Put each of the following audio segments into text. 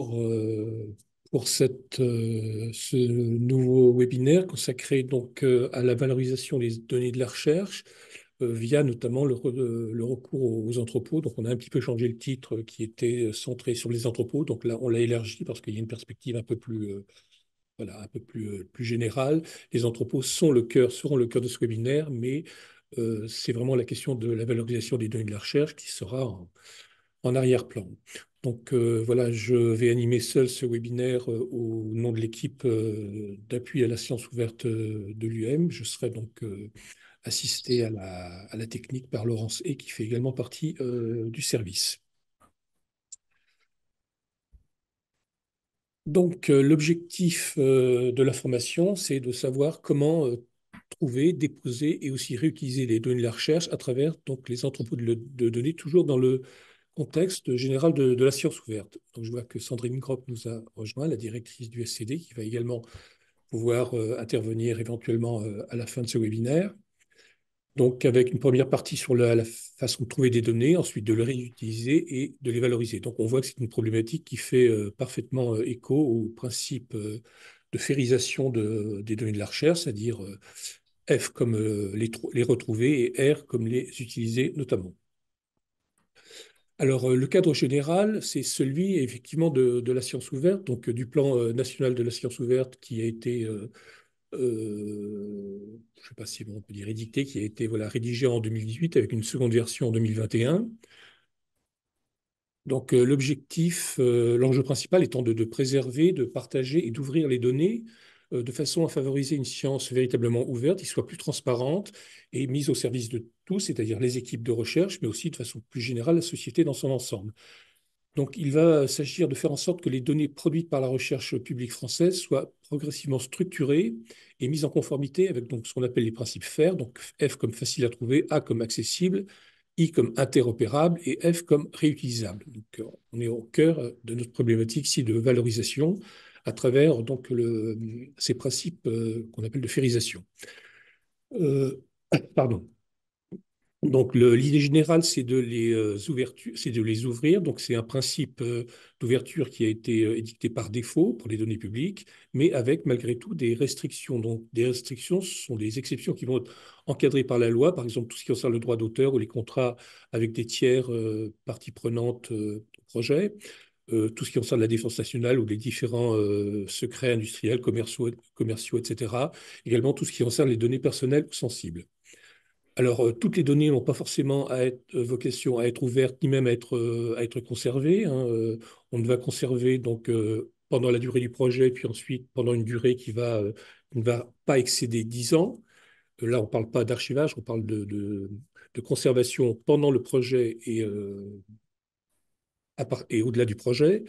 Euh, pour, cette, euh, ce nouveau webinaire consacré donc euh, à la valorisation des données de la recherche via notamment le, recours aux entrepôts. Donc on a un petit peu changé le titre qui était centré sur les entrepôts. Donc là, on l'a élargi parce qu'il y a une perspective un peu plus voilà, un peu plus, plus générale. Les entrepôts sont le cœur, seront le cœur de ce webinaire, mais c'est vraiment la question de la valorisation des données de la recherche qui sera en arrière-plan. Donc euh, voilà, je vais animer seul ce webinaire euh, au nom de l'équipe euh, d'appui à la science ouverte de l'UM. Je serai donc assisté à la, technique par Laurence E, qui fait également partie du service. Donc l'objectif de la formation, c'est de savoir comment trouver, déposer et aussi réutiliser les données de la recherche à travers donc, les entrepôts de données, toujours dans le contexte général de, la science ouverte. Donc, je vois que Sandrine Groppe nous a rejoint, la directrice du SCD, qui va également pouvoir euh, intervenir éventuellement euh, à la fin de ce webinaire. Donc, avec une première partie sur la, façon de trouver des données, ensuite de les réutiliser et de les valoriser. Donc, on voit que c'est une problématique qui fait euh, parfaitement écho au principe de férisation des données de la recherche, c'est-à-dire F comme les retrouver et R comme les utiliser notamment. Alors, euh, le cadre général, c'est celui effectivement de, la science ouverte, donc euh, du plan euh, national de la science ouverte qui a été, je ne sais pas si on peut dire édicté, qui a été voilà, rédigé en 2018 avec une seconde version en 2021. Donc, l'objectif, l'enjeu principal étant de, de, préserver, de partager et d'ouvrir les données de façon à favoriser une science véritablement ouverte, qui soit plus transparente et mise au service de c'est-à-dire les équipes de recherche, mais aussi de façon plus générale la société dans son ensemble. Donc il va s'agir de faire en sorte que les données produites par la recherche publique française soient progressivement structurées et mises en conformité avec donc, ce qu'on appelle les principes FAIR, e donc F comme facile à trouver, A comme accessible, I comme interopérable et F comme réutilisable. Euh, on est au cœur euh, de notre problématique ici de valorisation à travers donc, ces principes euh, qu'on appelle de férisation. pardon. Donc l'idée générale, euh, c'est de, les ouvrir. Donc c'est un principe euh, d'ouverture qui a été euh, édicté par défaut pour les données publiques, mais avec malgré tout des restrictions. Donc des restrictions ce sont des exceptions qui vont être encadrées par la loi, par exemple tout ce qui concerne le droit d'auteur ou les contrats avec des tiers parties prenantes projet. tout ce qui concerne la défense nationale ou les différents secrets industriels, commerciaux, commerciaux, etc. Également tout ce qui concerne les données personnelles sensibles. Alors, euh, toutes les données n'ont pas forcément à être, euh, vocation à être ouvertes ni même à être, euh, à être conservées. Hein, on ne va conserver donc pendant la durée du projet, puis ensuite pendant une durée qui, va, ne va pas excéder 10 ans. là, on ne parle pas d'archivage, on parle de, de, conservation pendant le projet et, et au-delà du projet.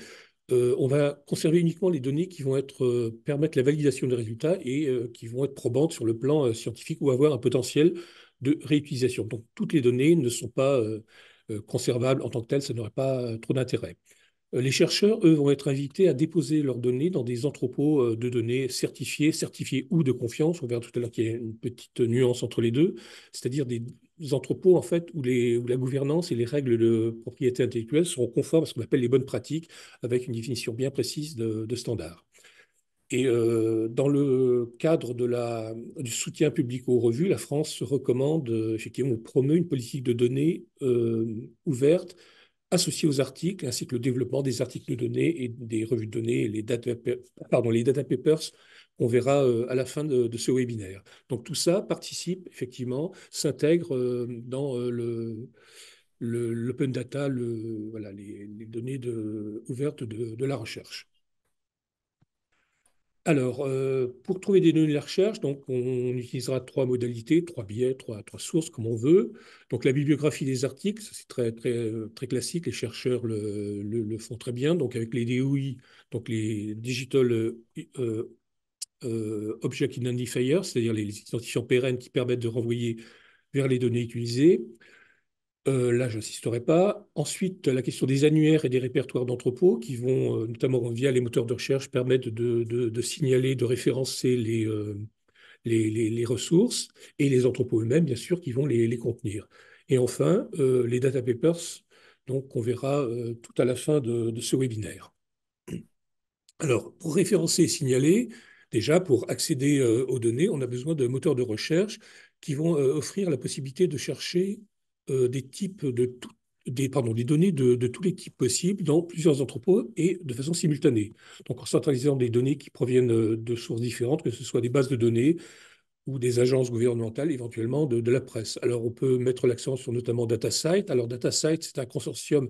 on va conserver uniquement les données qui vont être, permettre la validation des résultats et qui vont être probantes sur le plan scientifique ou avoir un potentiel de réutilisation. Donc toutes les données ne sont pas euh, euh, conservables en tant que telles, ça n'aurait pas euh, trop d'intérêt. Les chercheurs, eux, vont être invités à déposer leurs données dans des entrepôts de données certifiés, certifiés ou de confiance. On verra tout à l'heure qu'il y a une petite nuance entre les deux, c'est-à-dire des entrepôts en fait où, la gouvernance et les règles de propriété intellectuelle seront conformes à ce qu'on appelle les bonnes pratiques, avec une définition bien précise de, de standards. Et euh, dans le cadre de la, du soutien public aux revues, la France recommande, euh, effectivement, promeut une politique de données euh, ouverte associée aux articles, ainsi que le développement des articles de données et des revues de données, les data, pardon, les data papers qu'on verra euh, à la fin de, ce webinaire. Donc tout ça participe, effectivement, s'intègre dans le l'open data, les, données ouvertes de, la recherche. Alors, euh, pour trouver des données de la recherche, donc on, utilisera trois modalités, trois billets, trois, sources, comme on veut. Donc, la bibliographie des articles, c'est très, très, classique, les chercheurs le, font très bien. Donc, avec les DOI, donc les Digital euh, euh, Object Identifier, c'est-à-dire les identifiants pérennes qui permettent de renvoyer vers les données utilisées. Euh, là, je n'insisterai pas. Ensuite, la question des annuaires et des répertoires d'entrepôts qui vont, euh, notamment via les moteurs de recherche, permettre de, signaler, de référencer euh, les, ressources et les entrepôts eux-mêmes, bien sûr, qui vont les, contenir. Et enfin, les data papers, donc qu'on verra tout à la fin de, ce webinaire. Alors, pour référencer et signaler, déjà, pour accéder aux données, on a besoin de moteurs de recherche qui vont offrir la possibilité de chercher euh, des types de des, pardon, des données de, de, tous les types possibles dans plusieurs entrepôts et de façon simultanée. Donc en centralisant des données qui proviennent euh, de sources différentes, que ce soit des bases de données ou des agences gouvernementales, éventuellement de, de la presse. Alors on peut mettre l'accent sur notamment DataSite. Alors DataSite, c'est un consortium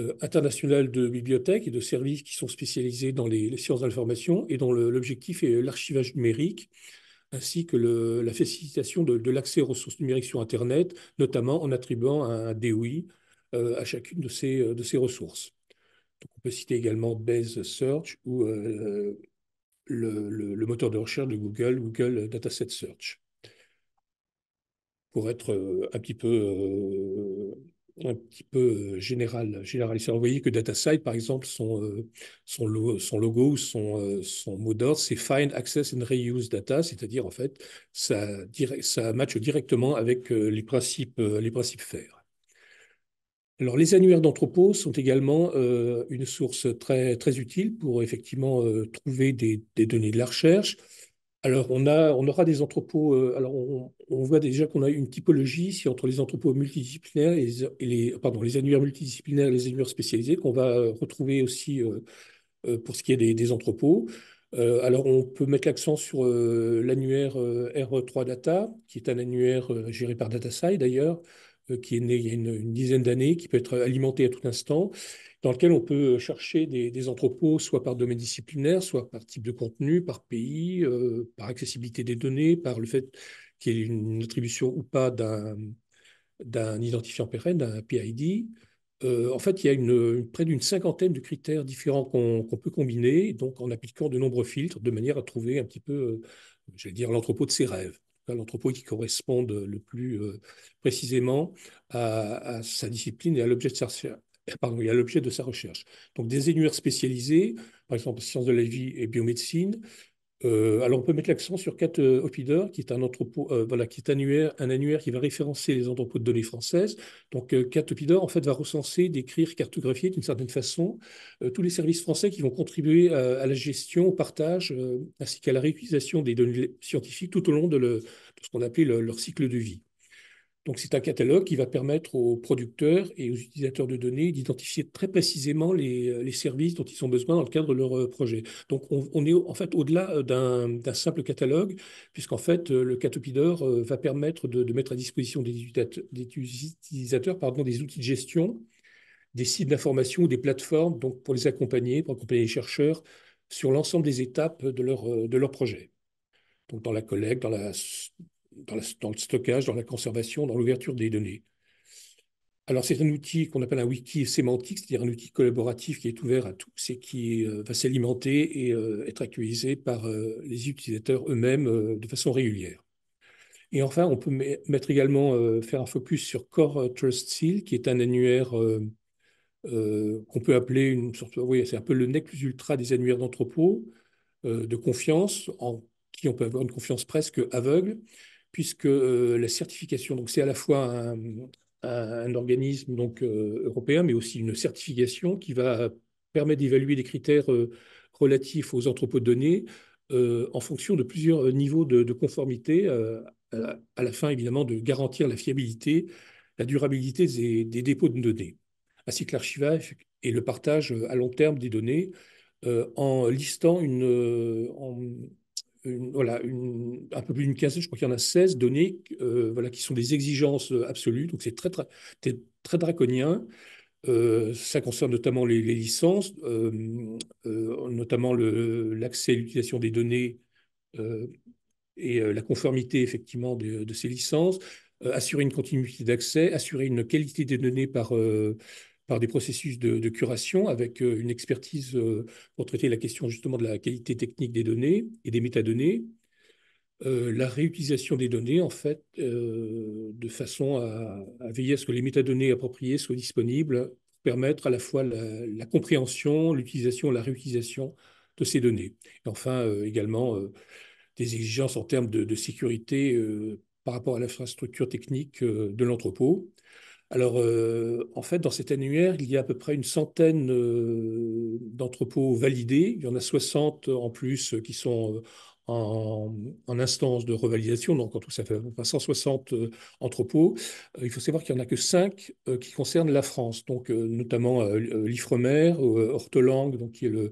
euh, international de bibliothèques et de services qui sont spécialisés dans les, les sciences de l'information et dont l'objectif est l'archivage numérique ainsi que la facilitation de, l'accès aux ressources numériques sur Internet, notamment en attribuant un DOI euh, à chacune euh, de ces, ressources. Donc on peut citer également Base Search ou euh, le, moteur de recherche de Google, Google Dataset Search. Pour être un petit peu un petit peu euh, général, Vous voyez que DataSight, par exemple, son, euh, son, logo ou euh, son, mot d'ordre, c'est Find, Access and Reuse Data, c'est-à-dire en fait, ça, matche directement avec les principes, les principes FAIR. Alors, les annuaires d'entrepôt sont également une source très, utile pour effectivement trouver des, données de la recherche, alors, on, aura des entrepôts. Euh, alors, on, voit déjà qu'on a une typologie entre les entrepôts multidisciplinaires et les, annuaires multidisciplinaires et les annuaires spécialisés, qu'on va euh, retrouver aussi euh, pour ce qui est des, entrepôts. alors, on peut mettre l'accent sur l'annuaire R3 Data, qui est un annuaire géré par DataSci d'ailleurs, euh, qui est né il y a une, dizaine d'années, qui peut être alimenté à tout instant, dans lequel on peut euh, chercher des, entrepôts, soit par domaine disciplinaire, soit par type de contenu, par pays, euh, par accessibilité des données, par le fait qu'il y ait une attribution ou pas d'un identifiant pérenne, d'un PID. en fait, il y a une, près d'une cinquantaine de critères différents qu'on peut combiner, donc en appliquant de nombreux filtres, de manière à trouver un petit peu, j'allais dire, l'entrepôt de ses rêves l'entrepôt qui correspondent le plus euh, précisément à, sa discipline et à l'objet de sa recherche. l'objet de sa recherche. Donc, des énureurs spécialisés, par exemple sciences de la vie et biomédecine, euh, alors on peut mettre l'accent sur Cat euh, qui est un entrepôt, euh, voilà, qui est annuaire, un annuaire qui va référencer les entrepôts de données françaises. Donc euh, en fait, va recenser, décrire, cartographier d'une certaine façon tous les services français qui vont contribuer à, la gestion, au partage, ainsi qu'à la réutilisation des données scientifiques tout au long de, ce qu'on appelle leur cycle de vie. Donc c'est un catalogue qui va permettre aux producteurs et aux utilisateurs de données d'identifier très précisément les, euh, services dont ils ont besoin dans le cadre de leur euh, projet. Donc on, est en fait au-delà euh, d'un simple catalogue, puisqu'en fait le Catopider va permettre de, mettre à disposition des utilisateurs, des, pardon, des outils de gestion, des sites d'information ou des plateformes donc pour les accompagner, pour accompagner les chercheurs sur l'ensemble des étapes de leur, de leur projet. Donc dans la collecte, dans la dans, le stockage, dans la conservation, dans l'ouverture des données. Alors c'est un outil qu'on appelle un wiki sémantique, c'est-à-dire un outil collaboratif qui est ouvert à tous et qui euh, va s'alimenter et euh, être actualisé par euh, les utilisateurs eux-mêmes de façon régulière. Et enfin, on peut mettre également faire un focus sur Core Trust Seal, qui est un annuaire qu'on peut appeler une sorte, oui, c'est un peu le nec plus ultra des annuaires d'entrepôt de confiance en qui on peut avoir une confiance presque aveugle puisque euh, la certification, donc c'est à la fois un, organisme donc euh, européen, mais aussi une certification qui va permettre d'évaluer les critères euh, relatifs aux entrepôts de données en fonction de plusieurs niveaux de, conformité, à la fin évidemment de garantir la fiabilité, la durabilité des, dépôts de données, ainsi que l'archivage et le partage à long terme des données en listant une, voilà, une, un peu plus d'une quinzaine, je crois qu'il y en a 16 données euh, voilà, qui sont des exigences absolues, donc c'est très, très, très, draconien. Euh, ça concerne notamment les, licences, euh, notamment notamment l'accès à l'utilisation des données et la conformité effectivement de, de ces licences, assurer une continuité d'accès, assurer une qualité des données par par des processus de, curation avec euh, une expertise euh, pour traiter la question justement de la qualité technique des données et des métadonnées. Euh, la réutilisation des données, en fait, de façon à, veiller à ce que les métadonnées appropriées soient disponibles, permettre à la fois la, compréhension, l'utilisation, et la réutilisation de ces données. Et enfin, également, des exigences en termes de sécurité par rapport à l'infrastructure technique de l'entrepôt. Alors, euh, en fait, dans cet annuaire, il y a à peu près une centaine euh, d'entrepôts validés. Il y en a 60 euh, en plus qui sont en, instance de revalidation. Donc, en tout, ça fait 160 entrepôts. il faut savoir qu'il n'y en a que 5 qui concernent la France, donc notamment l'Ifremer, Hortelangue, donc qui est le,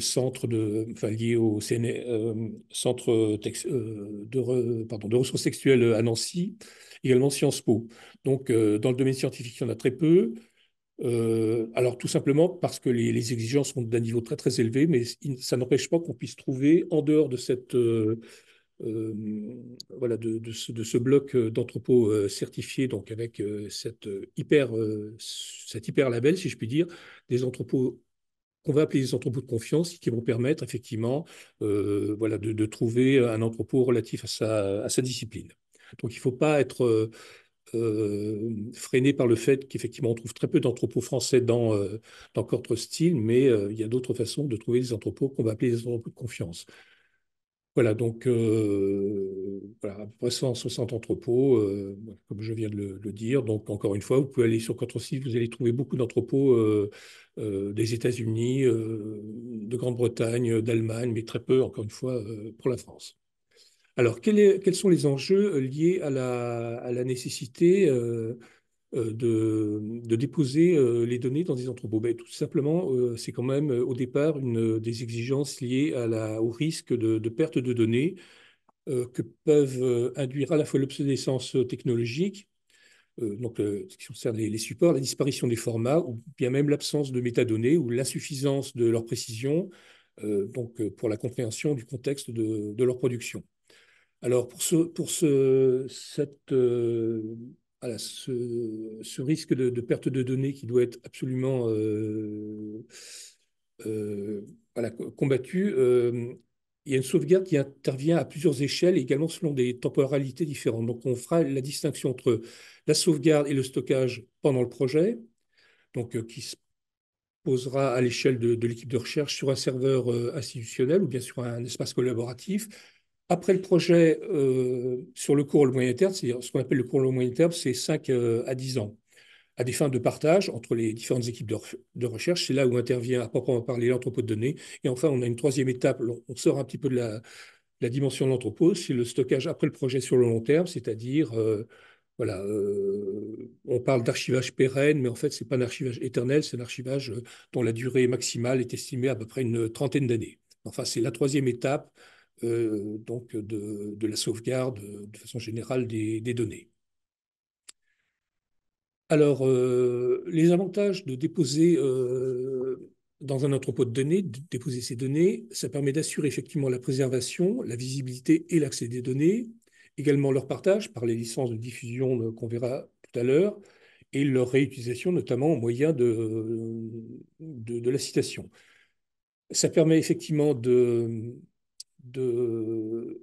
centre de, enfin, au e, centre de ressources sexuelles à Nancy, également Sciences Po. Donc, euh, dans le domaine scientifique, il y en a très peu. Euh, alors, tout simplement parce que les, exigences sont d'un niveau très, très élevé, mais ça n'empêche pas qu'on puisse trouver, en dehors de cette... Euh, voilà, de, ce, bloc d'entrepôts certifiés, donc avec cette hyper, cet hyper label, si je puis dire, des entrepôts qu'on va appeler des entrepôts de confiance, qui vont permettre effectivement voilà, de, trouver un entrepôt relatif à à sa discipline. Donc il ne faut pas être euh, euh, freiné par le fait qu'effectivement on trouve très peu d'entrepôts français dans, euh, Style, mais il y a d'autres façons de trouver des entrepôts qu'on va appeler des entrepôts de confiance. Voilà, donc voilà, à peu près 160 entrepôts, comme je viens de le, dire. Donc encore une fois, vous pouvez aller sur Cortre Style, vous allez trouver beaucoup d'entrepôts des États-Unis, de Grande-Bretagne, d'Allemagne, mais très peu, encore une fois, pour la France. Alors, quels sont les enjeux euh, liés à la, nécessité euh, euh, de, déposer les données dans des entrepôts ben, Tout simplement, c'est quand même au départ une des exigences liées au risque de, perte de données que peuvent induire à la fois l'obsolescence technologique, donc ce qui concerne les, supports, la disparition des formats, ou bien même l'absence de métadonnées ou l'insuffisance de leur précision, donc pour la compréhension du contexte de leur production. Alors pour ce, pour ce, cette, euh, ce, risque de, perte de données qui doit être absolument euh, euh, combattu, il y a une sauvegarde qui intervient à plusieurs échelles, également selon des temporalités différentes. Donc on fera la distinction entre la sauvegarde et le stockage pendant le projet, donc qui se posera à l'échelle de l'équipe de recherche sur un serveur institutionnel ou bien sur un espace collaboratif après le projet euh, sur le court et le moyen terme, c'est-à-dire ce qu'on appelle le court et le moyen terme, c'est 5 euh, à 10 ans, à des fins de partage entre les différentes équipes de, recherche. C'est là où intervient à proprement parler l'entrepôt de données. Et enfin, on a une troisième étape, on sort un petit peu de la, dimension de l'entrepôt, c'est le stockage après le projet sur le long terme, c'est-à-dire, euh, voilà, on parle d'archivage pérenne, mais en fait, ce n'est pas un archivage éternel, c'est un archivage dont la durée maximale est estimée à peu près une trentaine d'années. Enfin, c'est la troisième étape euh, donc de, de, la sauvegarde euh, de façon générale des, des données. Alors, euh, les avantages de déposer dans un entrepôt de données, de déposer ces données, ça permet d'assurer effectivement la préservation, la visibilité et l'accès des données, également leur partage par les licences de diffusion qu'on verra tout à l'heure, et leur réutilisation notamment au moyen de, de la citation. Ça permet effectivement de, de,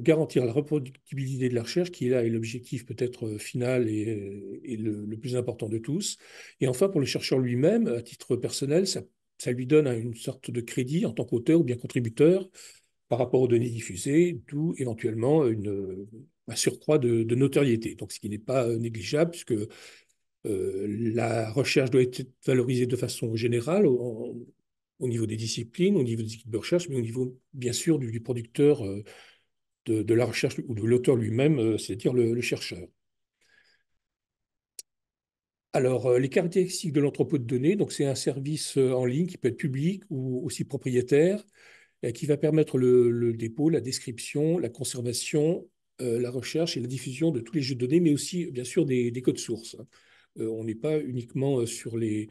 garantir la reproductibilité de la recherche, qui est là et l'objectif peut-être euh, final et, le, plus important de tous. Et enfin, pour le chercheur lui-même, à titre personnel, ça, lui donne une sorte de crédit en tant qu'auteur ou bien contributeur par rapport aux données diffusées, d'où éventuellement une, un surcroît de, notoriété. Donc, ce qui n'est pas euh, négligeable, puisque euh, la recherche doit être valorisée de façon générale, au niveau des disciplines, au niveau des équipes de recherche, mais au niveau, bien sûr, du, producteur euh, de, la recherche ou de l'auteur lui-même, euh, c'est-à-dire le, chercheur. Alors, euh, les caractéristiques de l'entrepôt de données, donc c'est un service en ligne qui peut être public ou aussi propriétaire, qui va permettre le, dépôt, la description, la conservation, la recherche et la diffusion de tous les jeux de données, mais aussi, bien sûr, des codes sources. Hein. on n'est pas uniquement sur les,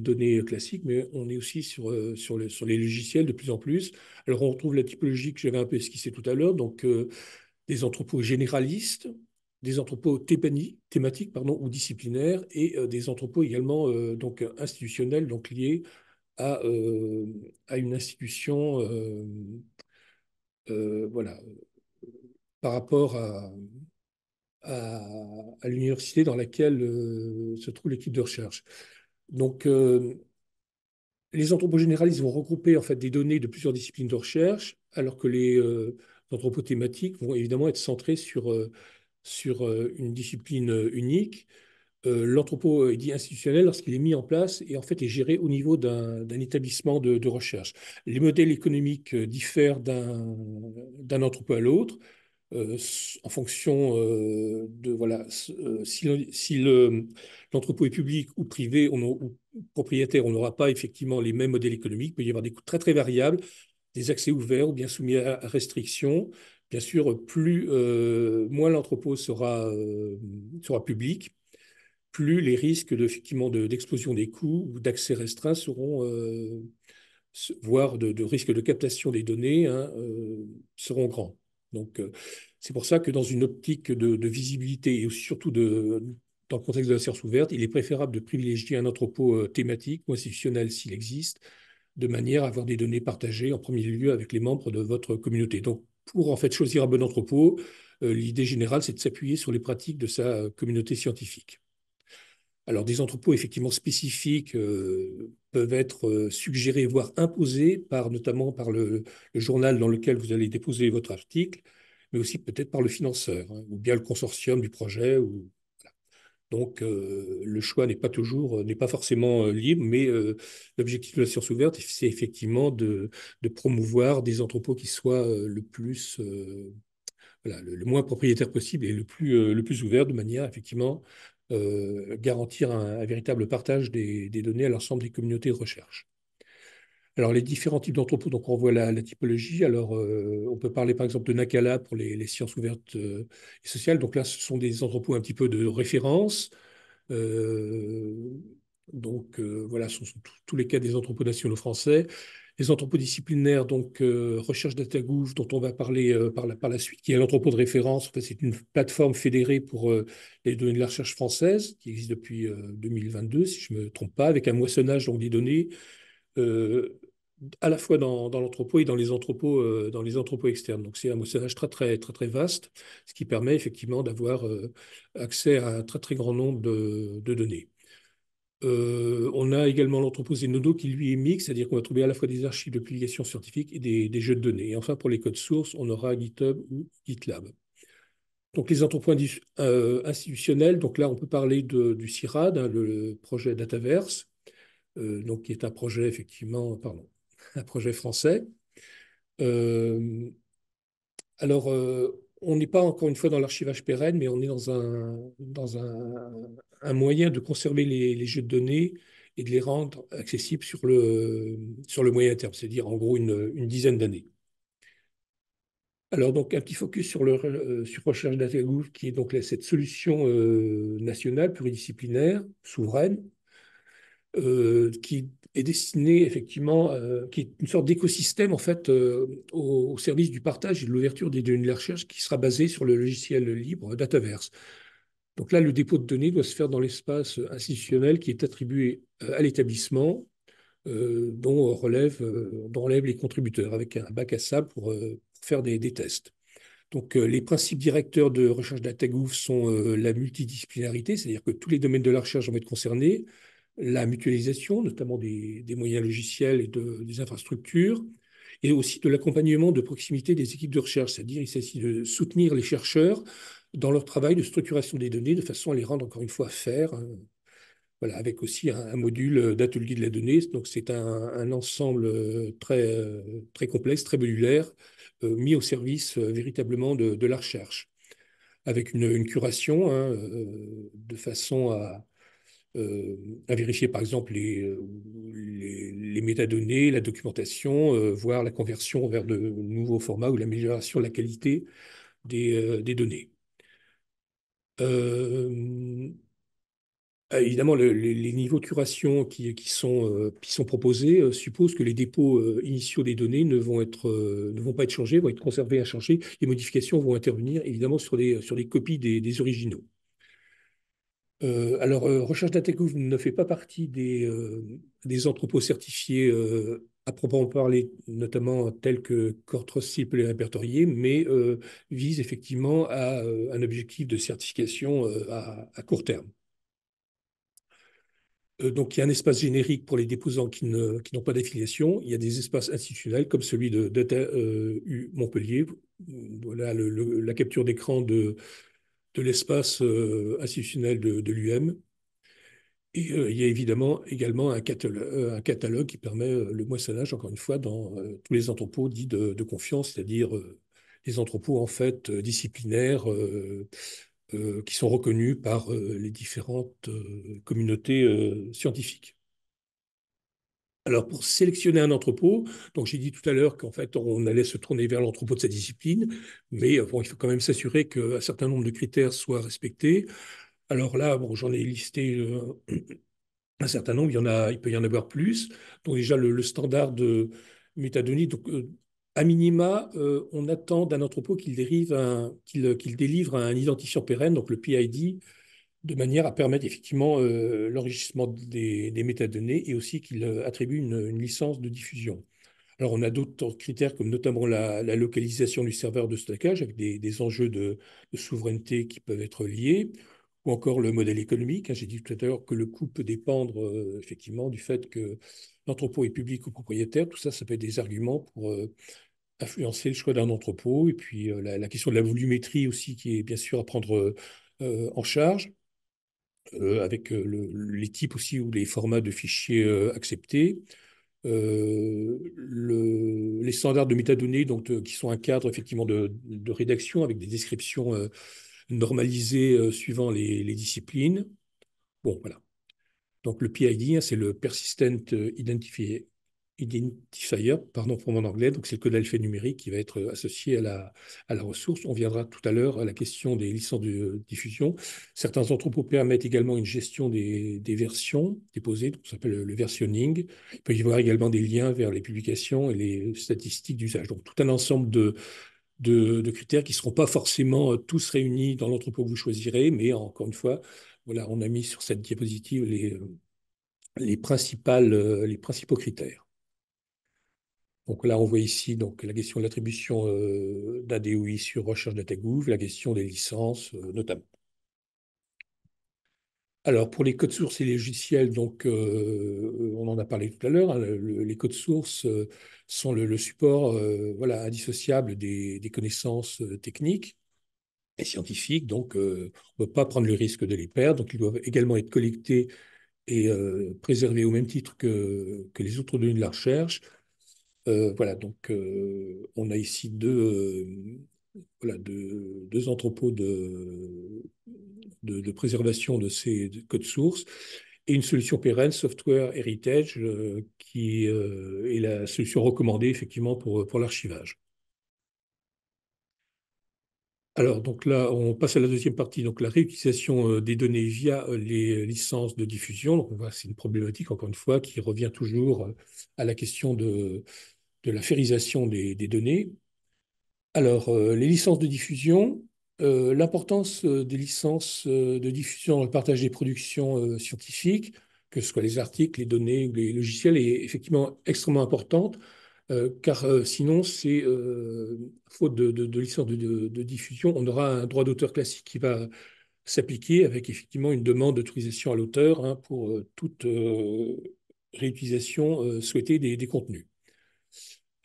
données classiques, mais on est aussi sur, euh, sur, le, les logiciels de plus en plus. Alors, on retrouve la typologie que j'avais un peu esquissée tout à l'heure, donc euh, des entrepôts généralistes, des entrepôts thématiques pardon, ou disciplinaires, et euh, des entrepôts également donc, institutionnels, donc liés à, une institution voilà, par rapport à, à l'université dans laquelle se trouve l'équipe de recherche. Donc, euh, les les généralistes vont regrouper en fait des données de plusieurs disciplines de recherche, alors que les euh, thématiques vont évidemment être centrés sur, euh, euh, une discipline unique. L'anthropo est dit institutionnel lorsqu'il est mis en place et en fait est géré au niveau d'un établissement de, recherche. Les modèles économiques diffèrent d'un anthropo à l'autre. Euh, en fonction euh, de voilà euh, si, l'entrepôt le, est public ou privé ou propriétaire, on n'aura pas effectivement les mêmes modèles économiques. mais Il y avoir des coûts très très variables, des accès ouverts ou bien soumis à, restrictions. Bien sûr, plus moins l'entrepôt sera sera public, plus les risques de, d'explosion des coûts ou d'accès restreint seront voire de, de risques de captation des données hein, seront grands. Donc, euh, c'est pour ça que dans une optique de, visibilité et surtout dans le contexte de la science ouverte, il est préférable de privilégier un entrepôt euh, thématique ou institutionnel s'il existe, de manière à avoir des données partagées en premier lieu avec les membres de votre communauté. Donc, pour en fait choisir un bon entrepôt, euh, l'idée générale, c'est de s'appuyer sur les pratiques de sa communauté scientifique. Alors, des entrepôts effectivement spécifiques peuvent être euh, suggérés voire imposées, par, notamment par le, journal dans lequel vous allez déposer votre article, mais aussi peut-être par le financeur, hein, ou bien le consortium du projet. Ou, Donc euh, le choix n'est pas toujours, euh, n'est pas forcément libre, mais l'objectif de la science ouverte, c'est effectivement de, de, promouvoir des entrepôts qui soient le plus... voilà, le, moins propriétaire possible et le plus, le plus ouvert de manière effectivement euh, garantir un, véritable partage des, données à l'ensemble des communautés de recherche. Alors, les différents types d'entrepôts, donc on voit la, la typologie. Alors, euh, on peut parler par exemple de NACALA pour les, sciences ouvertes euh, et sociales. Donc là, ce sont des entrepôts un petit peu de référence. donc voilà, ce sont tous les cas des entrepôts nationaux français les entrepôts disciplinaires, donc euh, recherche Recherche DataGouv, dont on va parler euh, par, la, suite, qui est l'entrepôt de référence. En fait, c'est une plateforme fédérée pour euh, les données de la recherche française, qui existe depuis 2022, si je ne me trompe pas, avec un moissonnage des données à la fois dans, l'entrepôt et dans les entrepôts, dans les entrepôts externes. Donc c'est un moissonnage très, très, très, très vaste, ce qui permet effectivement d'avoir accès à un très, très grand nombre de données. Euh, on a également l'entrepôt Nodo qui lui est mixte, c'est-à-dire qu'on va trouver à la fois des archives de publications scientifiques et des, jeux de données. Et enfin, pour les codes sources, on aura GitHub ou GitLab. Donc les entrepôts euh, institutionnels, donc là on peut parler du CIRAD, hein, le projet Dataverse, euh, donc qui est un projet effectivement, pardon, un projet français. alors on n'est pas encore une fois dans l'archivage pérenne, mais on est dans un, dans un, moyen de conserver les, jeux de données et de les rendre accessibles sur le, sur le moyen terme, c'est-à-dire en gros une, dizaine d'années. Alors donc un petit focus sur, le, euh, sur Recherche Datagool, qui est donc cette solution euh, nationale, pluridisciplinaire, souveraine, euh, qui est destiné effectivement, euh, qui est une sorte d'écosystème en fait euh, au, service du partage et de l'ouverture des données de la recherche qui sera basé sur le logiciel libre Dataverse. Donc là, le dépôt de données doit se faire dans l'espace institutionnel qui est attribué euh, à l'établissement, dont, relève, dont relèvent les contributeurs, avec un bac à sable pour, faire des, des, tests. Donc les principes directeurs de recherche DataGouv sont la multidisciplinarité, c'est-à-dire que tous les domaines de la recherche vont être concernés, la mutualisation, notamment des, moyens logiciels et des infrastructures, et aussi de l'accompagnement de proximité des équipes de recherche, c'est-à-dire il s'agit de soutenir les chercheurs dans leur travail de structuration des données de façon à les rendre encore une fois faire. Hein. voilà, avec aussi un, module d'atelier de la donnée. Donc c'est un, ensemble euh, très, euh, très complexe, très modulaire, euh, mis au service véritablement de, la recherche, avec une, curation hein, de façon à, euh, à vérifier par exemple les, euh, les, métadonnées, la documentation, euh, voire la conversion vers de nouveaux formats ou l'amélioration de la qualité des, données. évidemment, les, niveaux de curation qui, sont, qui sont, proposés supposent que les dépôts initiaux des données ne vont, être, ne vont, pas être changés, vont être conservés à changer. Les modifications vont intervenir évidemment sur les, sur les copies des originaux. Euh, alors, euh, Recherche d'Atecouf ne fait pas partie des, euh, entrepôts certifiés à proprement parler, notamment tels que Cortrossi peut les répertorier, mais vise effectivement à un objectif de certification à, court terme. Donc, il y a un espace générique pour les déposants qui, n'ont pas d'affiliation. Il y a des espaces institutionnels comme celui de Data U Montpellier. Voilà la capture d'écran de, de l'espace euh, institutionnel de, l'UM. Et euh, il y a évidemment également un catalogue, euh, un catalogue qui permet le moissonnage, encore une fois, dans tous les entrepôts dits de, confiance, c'est-à-dire les entrepôts en fait disciplinaires qui sont reconnus par les différentes communautés scientifiques. Alors, pour sélectionner un entrepôt, donc j'ai dit tout à l'heure qu'en fait, on allait se tourner vers l'entrepôt de sa discipline, mais euh, il faut quand même s'assurer qu'un certain nombre de critères soient respectés. Alors là, j'en ai listé euh, un certain nombre, il, y en a, il peut y en avoir plus. Donc, déjà, le, standard de métadonnées, donc, euh, à minima, on attend d'un entrepôt qu'il délivre un identifiant pérenne, donc le PID, de manière à permettre effectivement euh, l'enrichissement des, métadonnées et aussi qu'il euh, attribue une, licence de diffusion. Alors, on a d'autres critères comme notamment la, localisation du serveur de stockage avec des, enjeux de, souveraineté qui peuvent être liés, ou encore le modèle économique. Hein, j'ai dit tout à l'heure que le coût peut dépendre euh, effectivement du fait que l'entrepôt est public ou propriétaire. Tout ça, ça peut être des arguments pour influencer le choix d'un entrepôt. Et puis, la, question de la volumétrie aussi qui est bien sûr à prendre en charge. Euh, avec euh, les types aussi ou les formats de fichiers euh, acceptés. les standards de métadonnées, donc qui sont un cadre effectivement de, rédaction avec des descriptions normalisées suivant les, disciplines. Bon, voilà. Donc le PID, hein, c'est le Persistent Identifier, identifier, pardon pour mon anglais, donc c'est le code alpha numérique qui va être euh, associé à la, à la ressource. On viendra tout à l'heure à la question des licences de euh, diffusion. Certains entrepôts permettent également une gestion des, versions déposées, donc ça s'appelle euh, le versionning. Il peut y avoir également des liens vers les publications et les statistiques d'usage. Donc tout un ensemble de, de, critères qui ne seront pas forcément tous réunis dans l'entrepôt que vous choisirez, mais encore une fois, voilà, on a mis sur cette diapositive les, les, les principaux critères. Donc là, on voit ici donc, la question de l'attribution euh, d'ADOI sur recherche de la question des licences euh, notamment. Alors pour les codes sources et les logiciels, donc, euh, on en a parlé tout à l'heure, hein, les codes sources sont le, support voilà, indissociable des, connaissances techniques et scientifiques, donc on ne peut pas prendre le risque de les perdre, donc ils doivent également être collectés et préservés au même titre que, que les autres données de la recherche. Euh, voilà, donc euh, on a ici deux, euh, deux, entrepôts de, de, préservation de ces codes sources et une solution pérenne, Software Heritage, qui est la solution recommandée effectivement pour, pour l'archivage. Alors, donc là, on passe à la deuxième partie, donc la réutilisation des données via les licences de diffusion. Donc c'est une problématique, encore une fois, qui revient toujours à la question de, de la férisation des, données. Alors, euh, les licences de diffusion, euh, l'importance euh, des licences de diffusion dans le partage des productions scientifiques, que ce soit les articles, les données ou les logiciels, est effectivement extrêmement importante, car sinon, c'est faute de, de licences de, diffusion, on aura un droit d'auteur classique qui va s'appliquer avec effectivement une demande d'autorisation à l'auteur hein, pour toute réutilisation souhaitée des contenus.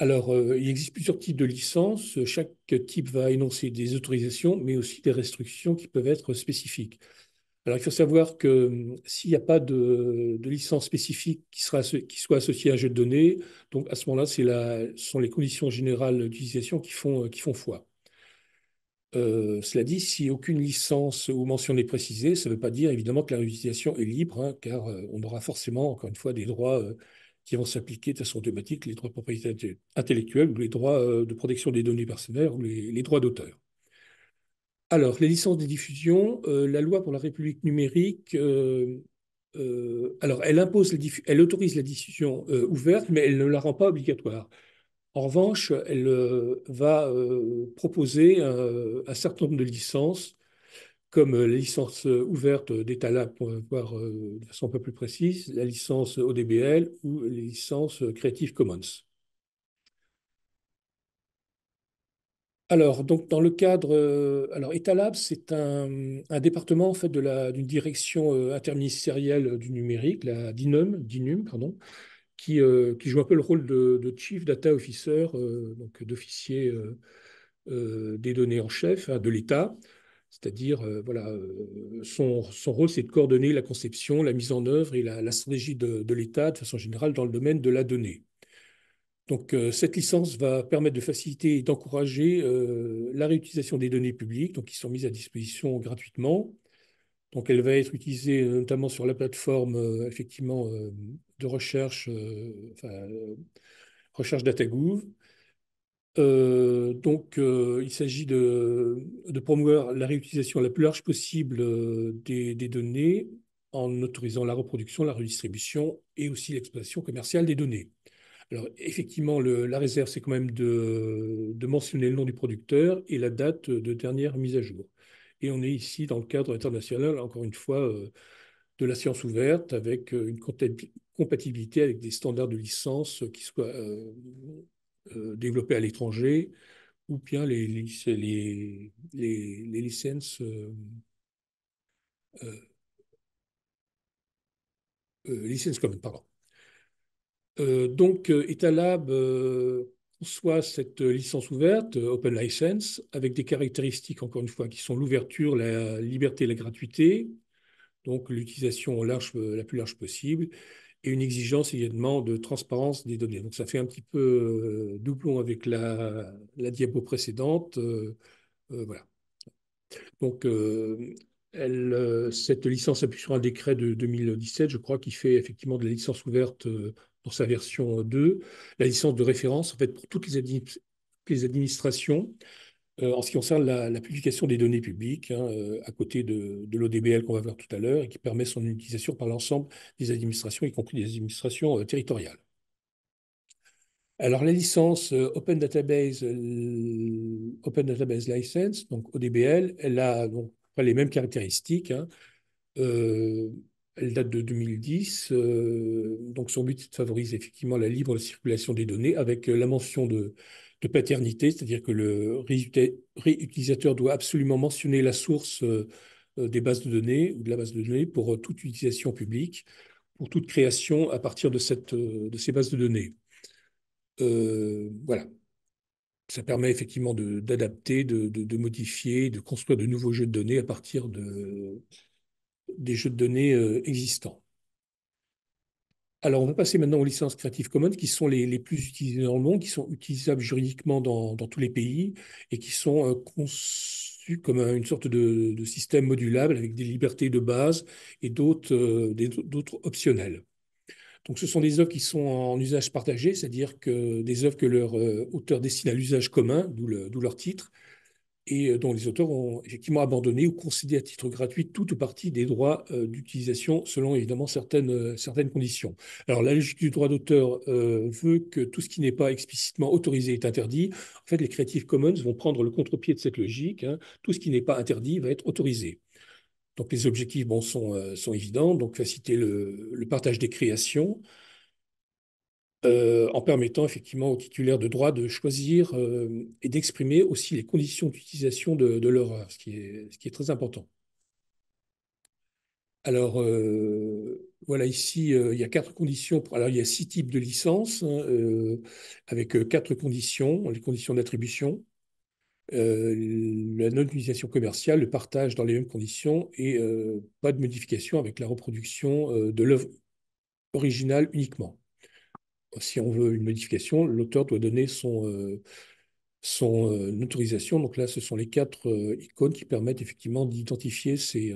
Alors, euh, il existe plusieurs types de licences. Chaque type va énoncer des autorisations, mais aussi des restrictions qui peuvent être spécifiques. Alors, il faut savoir que hum, s'il n'y a pas de, licence spécifique qui, soit associée à un jeu de données, donc à ce moment-là, ce sont les conditions générales d'utilisation qui font, euh, foi. Euh, cela dit, si aucune licence ou mention n'est précisée, ça ne veut pas dire évidemment que la réutilisation est libre, hein, car on aura forcément, encore une fois, des droits qui vont s'appliquer de façon thématique, les droits de propriété intellectuelle ou les droits euh, de protection des données personnelles ou les, droits d'auteur. Alors, les licences de diffusion, euh, la loi pour la République numérique, euh, alors elle impose, elle autorise la diffusion ouverte, mais elle ne la rend pas obligatoire. En revanche, elle va proposer un certain nombre de licences comme euh, les licence euh, ouverte euh, d'Etalab, pour voir de façon un peu plus précise, la licence ODBL ou les licences Creative Commons. Alors, donc, dans le cadre, alors Etalab, c'est un, département en fait d'une direction interministérielle du numérique, la DINUM, DINUM qui, joue un peu le rôle de, chief data officer, donc d'officier des données en chef hein, de l'État, c'est-à-dire, euh, voilà, euh, son, rôle, c'est de coordonner la conception, la mise en œuvre et la, stratégie de, l'État, de façon générale, dans le domaine de la donnée. Donc, euh, cette licence va permettre de faciliter et d'encourager la réutilisation des données publiques, donc qui sont mises à disposition gratuitement. Donc, elle va être utilisée notamment sur la plateforme, effectivement, de recherche, enfin, recherche DataGouv, euh, donc, euh, il s'agit de, promouvoir la réutilisation la plus large possible euh, des, données en autorisant la reproduction, la redistribution et aussi l'exploitation commerciale des données. Alors, effectivement, la réserve, c'est quand même de, de, mentionner le nom du producteur et la date de dernière mise à jour. Et on est ici dans le cadre international, encore une fois, de la science ouverte avec une compatibilité avec des standards de licence qui soient euh, développés à l'étranger ou bien les, les, licences euh, euh, licences communes. Pardon. donc, Etalab soit cette licence ouverte, Open License, avec des caractéristiques, encore une fois, qui sont l'ouverture, la liberté, la gratuité, donc l'utilisation la plus large possible, et une exigence également de transparence des données. Donc ça fait un petit peu euh, doublon avec la, diapo précédente. Euh, euh, voilà. Donc elle, cette licence appuie sur un décret de 2017, je crois, qui fait effectivement de la licence ouverte pour sa version 2, la licence de référence, en fait, pour toutes les, les administrations euh, en ce qui concerne la, publication des données publiques, hein, euh, à côté de, l'ODBL qu'on va voir tout à l'heure, et qui permet son utilisation par l'ensemble des administrations, y compris des administrations euh, territoriales. Alors la licence Open Database, Open License, donc ODBL, elle a donc, les mêmes caractéristiques. Hein. elle date de 2010, donc son but est de favoriser effectivement la libre circulation des données avec la mention de, de paternité, c'est-à-dire que le réutilisateur doit absolument mentionner la source euh, des bases de données ou de la base de données pour euh, toute utilisation publique, pour toute création à partir de, euh, ces bases de données. voilà. Ça permet effectivement d'adapter, de, de, modifier, de construire de nouveaux jeux de données à partir de, des jeux de données existants. Alors, on va passer maintenant aux licences Creative Commons, qui sont les, plus utilisées dans le monde, qui sont utilisables juridiquement dans, tous les pays et qui sont euh, conçues comme euh, une sorte de, système modulable avec des libertés de base et d'autres euh, optionnelles. Donc, ce sont des œuvres qui sont en usage partagé, c'est-à-dire que des œuvres que leur auteur destine à l'usage commun, d'où leur titre, et euh, dont les auteurs ont effectivement abandonné ou concédé à titre gratuit toute ou partie des droits euh, d'utilisation selon évidemment certaines, euh, certaines conditions. Alors la logique du droit d'auteur veut que tout ce qui n'est pas explicitement autorisé est interdit. En fait, les Creative Commons vont prendre le contre-pied de cette logique. Hein. Tout ce qui n'est pas interdit va être autorisé. Donc les objectifs sont, évidents. Donc faciliter le, le partage des créations, euh, en permettant effectivement aux titulaires de droit de choisir euh, et d'exprimer aussi les conditions d'utilisation de, de leur œuvre, ce qui est, très important. Alors, euh, voilà, ici, il y a quatre conditions. alors, il y a six types de licences hein, avec quatre conditions, les conditions d'attribution, la non-utilisation commerciale, le partage dans les mêmes conditions et pas de modification avec la reproduction de l'œuvre originale uniquement si on veut une modification, l'auteur doit donner son, euh, euh, autorisation. Donc là, ce sont les quatre euh, icônes qui permettent effectivement d'identifier ces,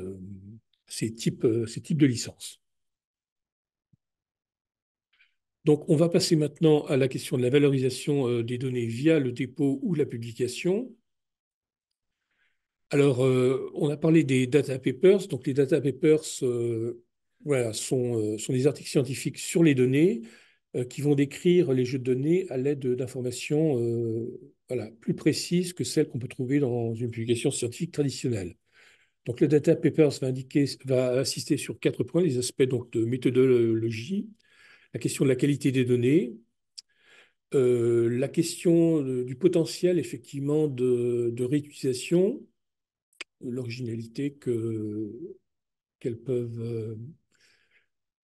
types, de licences. Donc on va passer maintenant à la question de la valorisation des données via le dépôt ou la publication. Alors, on a parlé des data papers. Donc les data papers sont des articles scientifiques sur les données euh, qui vont décrire les jeux de données à l'aide d'informations euh, voilà, plus précises que celles qu'on peut trouver dans une publication scientifique traditionnelle. Donc le data papers va, indiquer, va insister sur quatre points, les aspects donc, de méthodologie, la question de la qualité des données, euh, la question du potentiel effectivement de, réutilisation, l'originalité qu'elles peuvent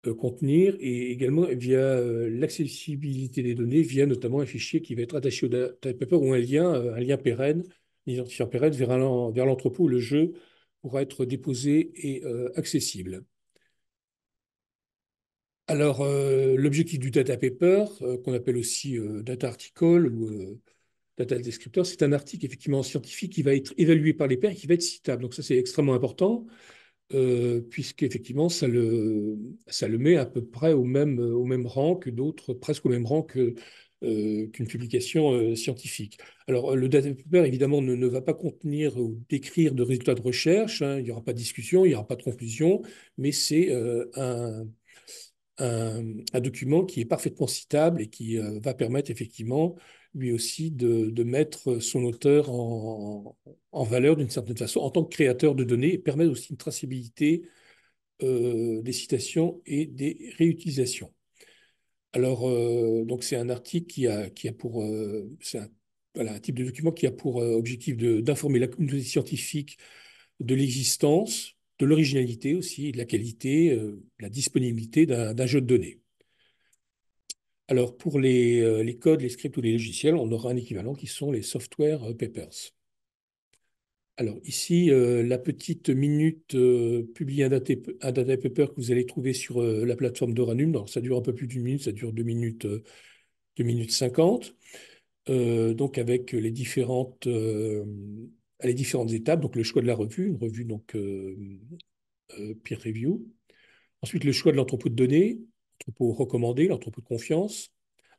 euh, contenir et également via eh euh, l'accessibilité des données, via notamment un fichier qui va être attaché au data Paper ou un lien, euh, un lien pérenne, un identifiant pérenne vers, vers l'entrepôt où le jeu pourra être déposé et accessible. Alors, l'objectif du data paper, qu'on appelle aussi data article ou data descriptor, c'est un article effectivement scientifique qui va être évalué par les pairs et qui va être citable. Donc ça, c'est extrêmement important. Euh, puisqu'effectivement, ça le, ça le met à peu près au même, au même rang que d'autres, presque au même rang que, euh, qu'une publication euh, scientifique. Alors, le data paper, évidemment, ne, va pas contenir ou décrire de résultats de recherche, hein. il n'y aura pas de discussion, il n'y aura pas de conclusion, mais c'est un, un, un, document qui est parfaitement citable et qui va permettre effectivement lui aussi de, mettre son auteur en, valeur d'une certaine façon en tant que créateur de données et permettre aussi une traçabilité euh, des citations et des réutilisations. Alors, euh, donc c'est un article qui a, qui pour, euh, c'est un, type de document qui a pour objectif d'informer la communauté scientifique de l'existence, de l'originalité aussi, de la qualité, la disponibilité d'un jeu de données. Alors, pour euh, les, codes, les scripts ou les logiciels, on aura un équivalent qui sont les software euh, papers. Alors, ici, euh, la petite minute publiée, à un data, paper que vous allez trouver sur la plateforme d'Oranum. ça dure un peu plus d'une minute, ça dure 2 minutes, 2 minutes 50. donc, avec les différentes, les différentes étapes, donc le choix de la revue, une revue donc peer review. Ensuite, le choix de l'entrepôt de données, troupeau recommandé, leur de confiance,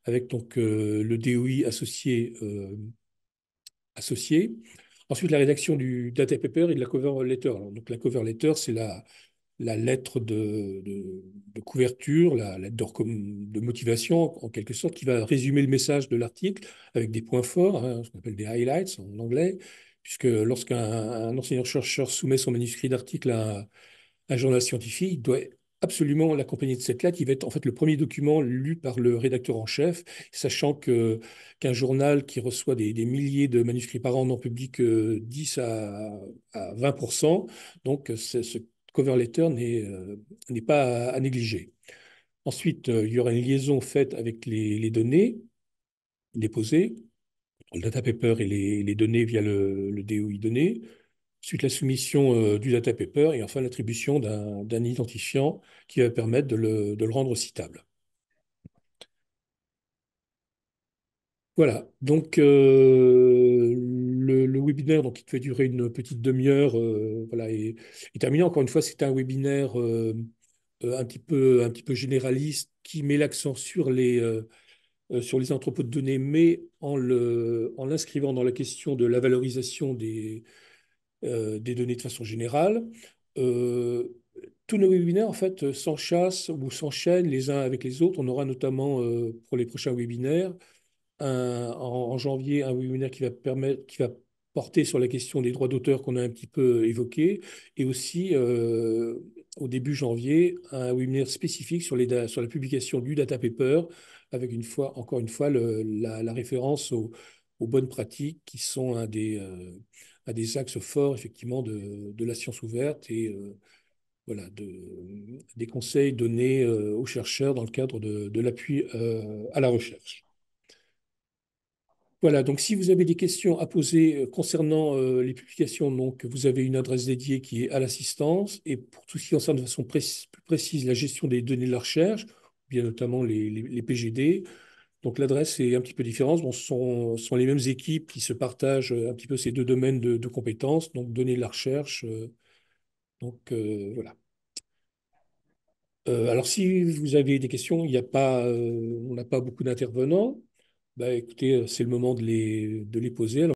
avec donc euh, le DOI associé, euh, associé. Ensuite, la rédaction du data paper et de la cover letter. donc, la cover letter, c'est la, la lettre de, couverture, la lettre de, motivation, en quelque sorte, qui va résumer le message de l'article avec des points forts, hein, ce qu'on appelle des highlights en anglais, puisque lorsqu'un enseignant-chercheur soumet son manuscrit d'article à, à un journal scientifique, il doit absolument la compagnie de cette lettre qui va être en fait le premier document lu par le rédacteur en chef, sachant que qu'un journal qui reçoit des, milliers de manuscrits par an n'en publie que 10 à, 20%, donc ce cover letter n'est euh, pas à, négliger. Ensuite, euh, il y aura une liaison faite avec les, données déposées, le data paper et les, données via le, le DOI données suite à la soumission euh, du data paper et enfin l'attribution d'un identifiant qui va permettre de le, rendre citable. Voilà, donc euh, le, webinaire donc, qui devait durer une petite demi-heure euh, voilà, est, terminé. Encore une fois, c'est un webinaire un, petit peu, généraliste qui met l'accent sur, les sur les entrepôts de données, mais en l'inscrivant dans la question de la valorisation des, euh, des données de façon générale. Euh, tous nos webinaires, en fait, euh, s'enchassent ou s'enchaînent les uns avec les autres. On aura notamment, pour les prochains webinaires, en, janvier, un webinaire qui va, permettre, qui va porter sur la question des droits d'auteur qu'on a un petit peu évoqué, et aussi au début janvier un webinaire spécifique sur, la publication du data paper, avec une fois, encore une fois la, référence aux, bonnes pratiques qui sont un des, des axes forts, effectivement, de, la science ouverte et euh, voilà, de, des conseils donnés euh, aux chercheurs dans le cadre de, l'appui euh, à la recherche. Voilà, donc si vous avez des questions à poser concernant les publications, donc vous avez une adresse dédiée qui est à l'assistance. Et pour tout ce qui concerne de façon plus précise la gestion des données de la recherche, bien notamment les PGD, donc l'adresse est un petit peu différente. ce sont, les mêmes équipes qui se partagent euh, un petit peu ces deux domaines de, compétences, donc données de la recherche. Euh, donc euh, voilà. alors si vous avez des questions, il n'y a pas, on n'a pas beaucoup d'intervenants. Bah, écoutez, c'est le moment de les, de les poser. Alors,